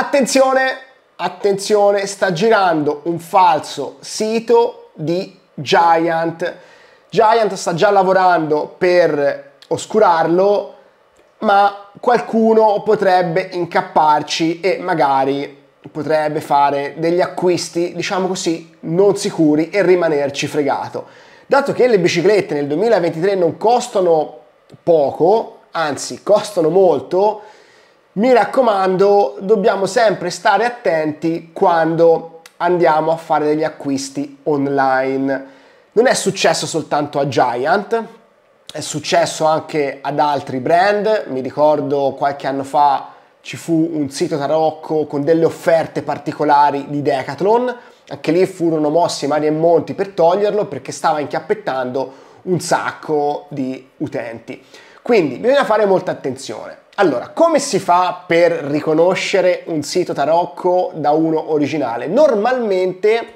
Attenzione, attenzione, sta girando un falso sito di Giant. Giant sta già lavorando per oscurarlo, ma qualcuno potrebbe incapparci e magari potrebbe fare degli acquisti, diciamo così, non sicuri e rimanerci fregato. Dato che le biciclette nel 2023 non costano poco, anzi costano molto, mi raccomando, dobbiamo sempre stare attenti quando andiamo a fare degli acquisti online. Non è successo soltanto a Giant, è successo anche ad altri brand. Mi ricordo qualche anno fa ci fu un sito tarocco con delle offerte particolari di Decathlon. Anche lì furono mossi mari e monti per toglierlo perché stava inchiappettando un sacco di utenti. Quindi bisogna fare molta attenzione. Allora, come si fa per riconoscere un sito tarocco da uno originale? Normalmente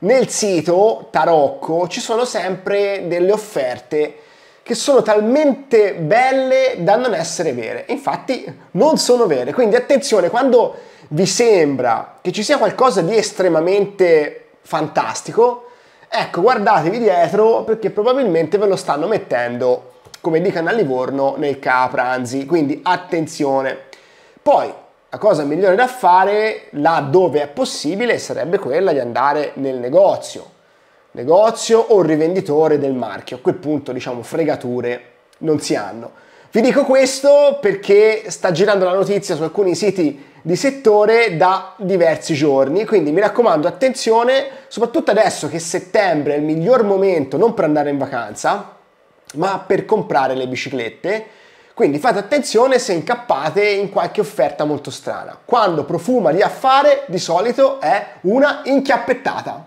nel sito tarocco ci sono sempre delle offerte che sono talmente belle da non essere vere. Infatti non sono vere, quindi attenzione quando vi sembra che ci sia qualcosa di estremamente fantastico, Ecco, guardatevi dietro perché probabilmente ve lo stanno mettendo, come dicono a Livorno, nel capranzi, quindi attenzione. Poi, la cosa migliore da fare, là dove è possibile, sarebbe quella di andare nel negozio. Negozio o rivenditore del marchio. A quel punto, diciamo, fregature non si hanno. Vi dico questo perché sta girando la notizia su alcuni siti di settore da diversi giorni, quindi mi raccomando attenzione, soprattutto adesso che settembre è il miglior momento non per andare in vacanza, ma per comprare le biciclette, quindi fate attenzione se incappate in qualche offerta molto strana. Quando profuma di affare, di solito è una inchiappettata.